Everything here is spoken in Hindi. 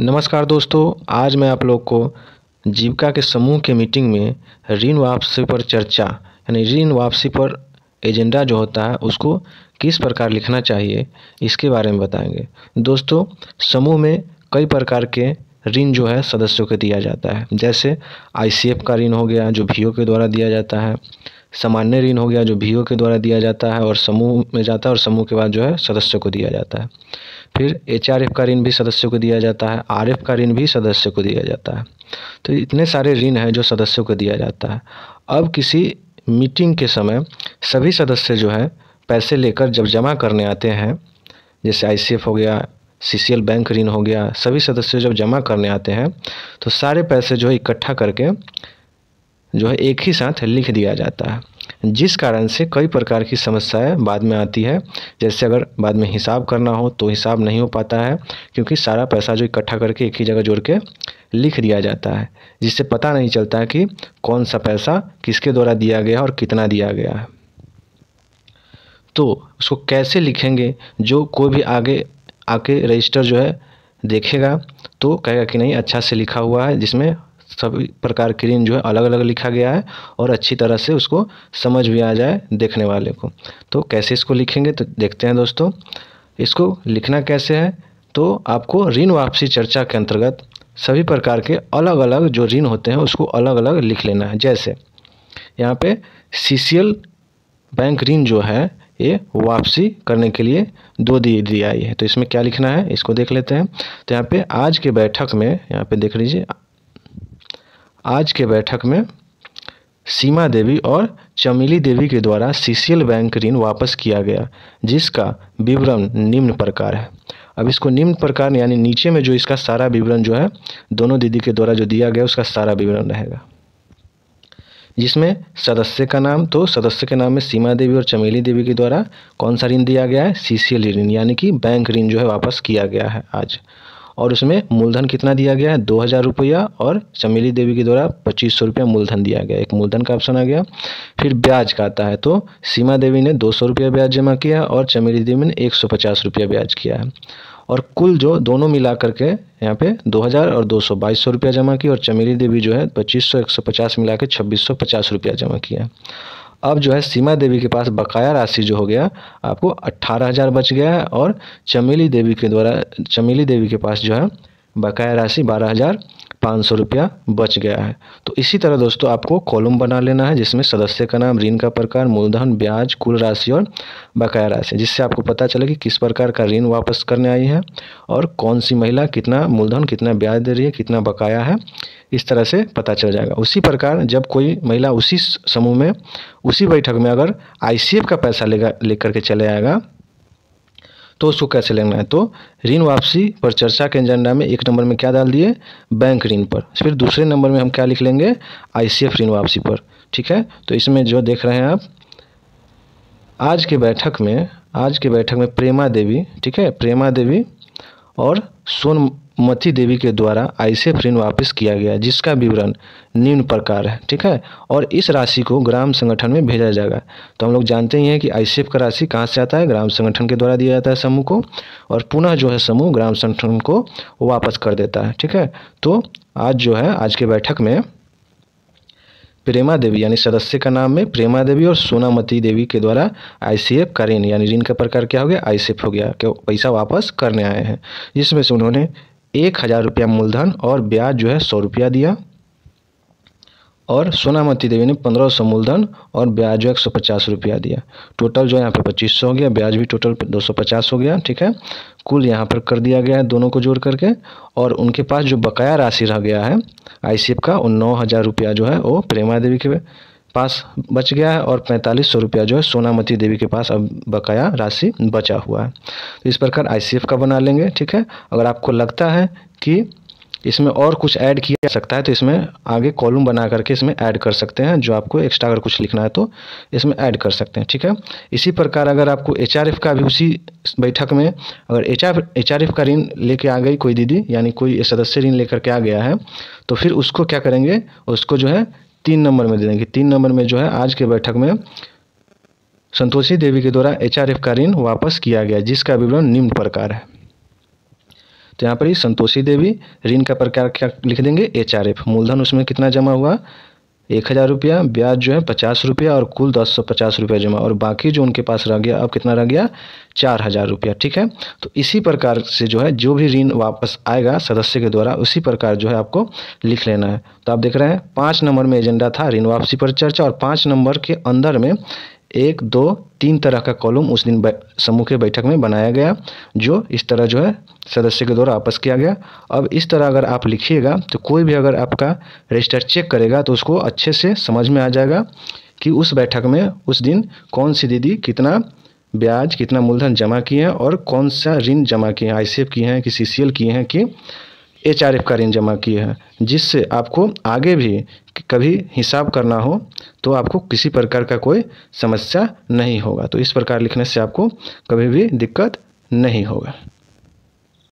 नमस्कार दोस्तों आज मैं आप लोग को जीविका के समूह के मीटिंग में ऋण वापसी पर चर्चा यानी ऋण वापसी पर एजेंडा जो होता है उसको किस प्रकार लिखना चाहिए इसके बारे में बताएंगे दोस्तों समूह में कई प्रकार के ऋण जो है सदस्यों के दिया जाता है जैसे आईसीएफ का ऋण हो गया जो भी के द्वारा दिया जाता है सामान्य ऋण हो गया जो भी के द्वारा दिया जाता है और समूह में जाता है और समूह के बाद जो है सदस्यों को दिया जाता है फिर एच का ऋण भी सदस्यों को दिया जाता है आर का ऋण भी सदस्य को दिया जाता है तो इतने सारे ऋण हैं जो सदस्यों को दिया जाता है अब किसी मीटिंग के समय सभी सदस्य जो है पैसे लेकर जब जमा करने आते हैं जैसे आई हो गया सी बैंक ऋण हो गया सभी सदस्य जब जमा करने आते हैं तो सारे पैसे जो है इकट्ठा करके जो है एक ही साथ लिख दिया जाता है जिस कारण से कई प्रकार की समस्याएं बाद में आती है जैसे अगर बाद में हिसाब करना हो तो हिसाब नहीं हो पाता है क्योंकि सारा पैसा जो इकट्ठा करके एक ही जगह जोड़ के लिख दिया जाता है जिससे पता नहीं चलता कि कौन सा पैसा किसके द्वारा दिया गया और कितना दिया गया है तो उसको कैसे लिखेंगे जो कोई भी आगे आके रजिस्टर जो है देखेगा तो कहेगा कि नहीं अच्छा से लिखा हुआ है जिसमें सभी प्रकार के ऋण जो है अलग अलग लिखा गया है और अच्छी तरह से उसको समझ भी आ जाए देखने वाले को तो कैसे इसको लिखेंगे तो देखते हैं दोस्तों इसको लिखना कैसे है तो आपको ऋण वापसी चर्चा के अंतर्गत सभी प्रकार के अलग अलग जो ऋण होते हैं उसको अलग अलग लिख लेना है जैसे यहाँ पे सी बैंक ऋण जो है ये वापसी करने के लिए दो दी दी आई है तो इसमें क्या लिखना है इसको देख लेते हैं तो यहाँ पे आज के बैठक में यहाँ पे देख लीजिए आज के बैठक में सीमा देवी और चमेली देवी के द्वारा सीसीएल बैंक ऋण वापस किया गया जिसका विवरण निम्न प्रकार है अब इसको निम्न प्रकार यानी नीचे में जो इसका सारा विवरण जो है दोनों दीदी के द्वारा जो दिया गया उसका सारा विवरण रहेगा जिसमें सदस्य का नाम तो सदस्य के नाम में सीमा देवी और चमेली देवी के द्वारा कौन सा ऋण दिया गया है सी ऋण यानी कि बैंक ऋण जो है वापस किया गया है आज और उसमें मूलधन कितना दिया गया है दो हज़ार रुपया और चमेली देवी के द्वारा पच्चीस सौ रुपया मूलधन दिया गया एक मूलधन का ऑप्शन आ गया फिर ब्याज का आता है तो सीमा देवी ने दो सौ रुपया ब्याज जमा किया और चमेली देवी ने एक सौ पचास रुपया ब्याज किया है और कुल जो दोनों मिला करके यहाँ पे 2000 और दो सौ बाईस सौ रुपया जमा किया और चमेली देवी जो है पच्चीस सौ एक सौ पचास मिला के छब्बीस सौ पचास रुपया जमा किया अब जो है सीमा देवी के पास बकाया राशि जो हो गया आपको अट्ठारह हज़ार बच गया है और चमेली देवी के द्वारा चमेली देवी के पास जो है बकाया राशि बारह हज़ार पाँच सौ रुपया बच गया है तो इसी तरह दोस्तों आपको कॉलम बना लेना है जिसमें सदस्य का नाम ऋण का प्रकार मूलधन ब्याज कुल राशि और बकाया राशि जिससे आपको पता चले कि किस प्रकार का ऋण वापस करने आई है और कौन सी महिला कितना मूलधन कितना ब्याज दे रही है कितना बकाया है इस तरह से पता चल जाएगा उसी प्रकार जब कोई महिला उसी समूह में उसी बैठक में अगर आई का पैसा लेगा लेकर के चले आएगा तो उसको कैसे लेना है तो ऋण वापसी पर चर्चा के एजेंडा में एक नंबर में क्या डाल दिए बैंक ऋण पर फिर दूसरे नंबर में हम क्या लिख लेंगे आईसीएफ ऋण वापसी पर ठीक है तो इसमें जो देख रहे हैं आप आज के बैठक में आज के बैठक में प्रेमा देवी ठीक है प्रेमा देवी और सोनमती देवी के द्वारा ऋण वापस किया गया जिसका विवरण निम्न प्रकार है ठीक है और इस राशि को ग्राम संगठन में भेजा जाएगा तो हम लोग जानते ही हैं कि आईसीएफ का राशि कहाँ से आता है ग्राम संगठन के द्वारा दिया जाता है समूह को और पुनः जो है समूह ग्राम संगठन को वापस कर देता है ठीक है तो आज जो है आज के बैठक में प्रेमा देवी यानी सदस्य का नाम में प्रेमा देवी और सोनामती देवी के द्वारा आईसीएफ का ऋण यानी ऋण का प्रकार क्या हो गया आईसीएफ हो गया क्यों पैसा वापस करने आए हैं जिसमें से उन्होंने एक हज़ार रुपया मूलधन और ब्याज जो है सौ रुपया दिया और सोनामती देवी ने पंद्रह सौ मूलधन और ब्याज जो एक सौ पचास रुपया दिया टोटल जो यहाँ पे पच्चीस सौ हो गया ब्याज भी टोटल दो सौ पचास हो गया ठीक है कुल यहाँ पर कर दिया गया है दोनों को जोड़ करके और उनके पास जो बकाया राशि रह गया है आई का वो नौ हज़ार रुपया जो है वो प्रेमा देवी के पास बच गया है और पैंतालीस सौ रुपया जो है सोनामती देवी के पास अब बकाया राशि बचा हुआ है तो इस प्रकार आई का बना लेंगे ठीक है अगर आपको लगता है कि इसमें और कुछ ऐड किया जा सकता है तो इसमें आगे कॉलम बना करके इसमें ऐड कर सकते हैं जो आपको एक्स्ट्रा अगर कुछ लिखना है तो इसमें ऐड कर सकते हैं ठीक है इसी प्रकार अगर आपको एच का भी उसी बैठक में अगर एच आर का ऋण लेके आ गई कोई दीदी यानी कोई सदस्य ऋण लेकर के आ गया है तो फिर उसको क्या करेंगे उसको जो है तीन नंबर में दे देंगे तीन नंबर में जो है आज के बैठक में संतोषी देवी के द्वारा एच का ऋण वापस किया गया जिसका विवरण निम्न प्रकार है तो यहाँ पर ही संतोषी देवी ऋण का प्रकार क्या लिख देंगे एच आर एफ मूलधन उसमें कितना जमा हुआ एक हज़ार रुपया ब्याज जो है पचास रुपया और कुल दस सौ पचास रुपया जमा और बाकी जो उनके पास रह गया अब कितना रह गया चार हज़ार रुपया ठीक है तो इसी प्रकार से जो है जो भी ऋण वापस आएगा सदस्य के द्वारा उसी प्रकार जो है आपको लिख लेना है तो आप देख रहे हैं पाँच नंबर में एजेंडा था ऋण वापसी पर चर्चा और पाँच नंबर के अंदर में एक दो तीन तरह का कॉलम उस दिन समूह के बैठक में बनाया गया जो इस तरह जो है सदस्य के द्वारा आपस किया गया अब इस तरह अगर आप लिखिएगा तो कोई भी अगर आपका रजिस्टर चेक करेगा तो उसको अच्छे से समझ में आ जाएगा कि उस बैठक में उस दिन कौन सी दीदी कितना ब्याज कितना मूलधन जमा किए हैं और कौन सा ऋण जमा किए हैं आई किए हैं कि सी किए हैं कि एच का ऋण जमा किए हैं जिससे आपको आगे भी कभी हिसाब करना हो तो आपको किसी प्रकार का कोई समस्या नहीं होगा तो इस प्रकार लिखने से आपको कभी भी दिक्कत नहीं होगा